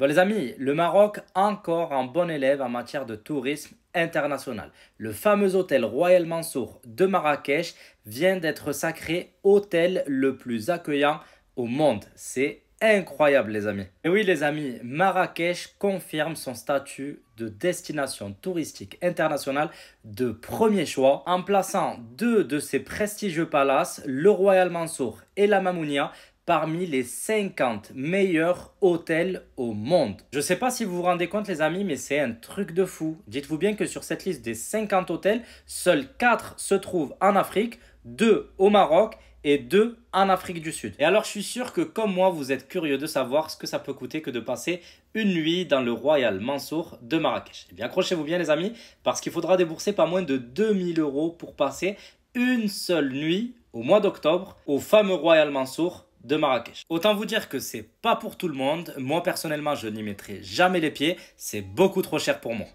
Bon les amis, le Maroc encore un bon élève en matière de tourisme international. Le fameux hôtel Royal Mansour de Marrakech vient d'être sacré hôtel le plus accueillant au monde. C'est incroyable les amis. Et oui les amis, Marrakech confirme son statut de destination touristique internationale de premier choix en plaçant deux de ses prestigieux palaces, le Royal Mansour et la Mamounia, parmi les 50 meilleurs hôtels au monde. Je ne sais pas si vous vous rendez compte les amis, mais c'est un truc de fou. Dites-vous bien que sur cette liste des 50 hôtels, seuls 4 se trouvent en Afrique, 2 au Maroc et 2 en Afrique du Sud. Et alors je suis sûr que comme moi, vous êtes curieux de savoir ce que ça peut coûter que de passer une nuit dans le Royal Mansour de Marrakech. Eh bien accrochez-vous bien les amis, parce qu'il faudra débourser pas moins de 2000 euros pour passer une seule nuit au mois d'octobre au fameux Royal Mansour de Marrakech. Autant vous dire que c'est pas pour tout le monde. Moi personnellement, je n'y mettrai jamais les pieds. C'est beaucoup trop cher pour moi.